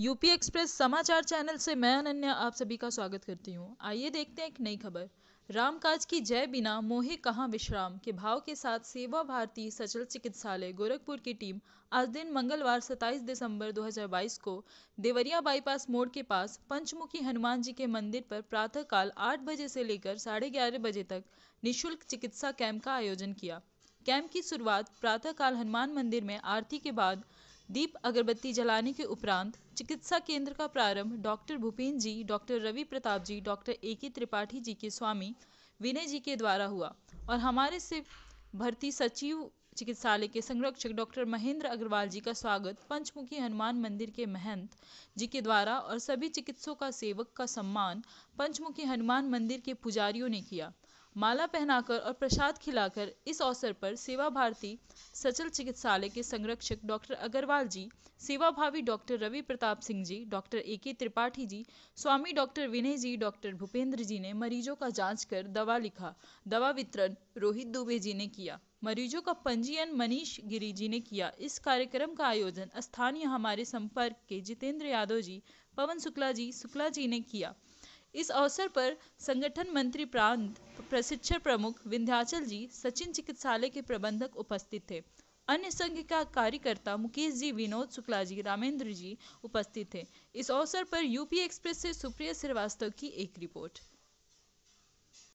UP express समाचार channel से मैं अनन्या आप सभी का स्वागत करती हूँ आइए देखते हैं एक नई खबर रामकाज की जय बिना मोहे कहाँ विश्राम के भाव के साथ सेवा भारती सचल चिकित्सालय गोरखपुर की टीम आज दिन मंगलवार 27 दिसंबर 2022 को देवरिया बाईपास मोड़ के पास पंचमुखी हनुमान जी के मंदिर पर प्रातःकाल आठ बजे से लेकर साढ़े ग्यारह बजे तक निःशुल्क चिकित्सा कैंप का आयोजन किया कैंप की शुरुआत प्रातःकाल हनुमान मंदिर में आरती के बाद दीप अगरबत्ती जलाने के उपरांत चिकित्सा केंद्र का प्रारंभ doctor Bhupen ji doctor Ravi Pratap ji doctor A K Tripathi जी के स्वामी विनय जी के द्वारा हुआ और हमारे से भर्ती सचिव चिकित्सालय के संरक्षक डॉक्टर महेंद्र अग्रवाल जी का स्वागत पंचमुखी हनुमान मंदिर के महंत जी के द्वारा और सभी चिकित्सकों का सेवक का सम्मान पंचमुखी हनुमान मंदिर के पुजारियों ने किया माला पहनाकर और प्रसाद खिलाकर इस अवसर पर सेवा भारती सचल चिकित्सालय के संरक्षक डॉक्टर अग्रवाल जी सेवाभावी doctor Ravi Pratap Singh ji doctor A K Tripathi ji Swami doctor Vinay ji doctor Bhupendra ji ने मरीजों का जांच कर दवा लिखा दवा वितरण रोहित दुबे जी ने किया मरीजों का पंजीयन मनीष गिरी जी ने किया इस कार्यक्रम का आयोजन स्थानीय हमारे संपर्क के जितेंद्र यादव जी पवन शुक्ला जी शुक्ला जी ने किया इस अवसर पर संगठन मंत्री प्रांत प्रशिक्षण प्रमुख विंध्याचल जी सचिन चिकित्सालय के प्रबंधक उपस्थित थे अन्य संघ का कार्यकर्ता मुकेश जी विनोद शुक्ला जी रामेंद्र जी उपस्थित थे इस अवसर पर यूपी एक्सप्रेस से सुप्रिया श्रीवास्तव की एक रिपोर्ट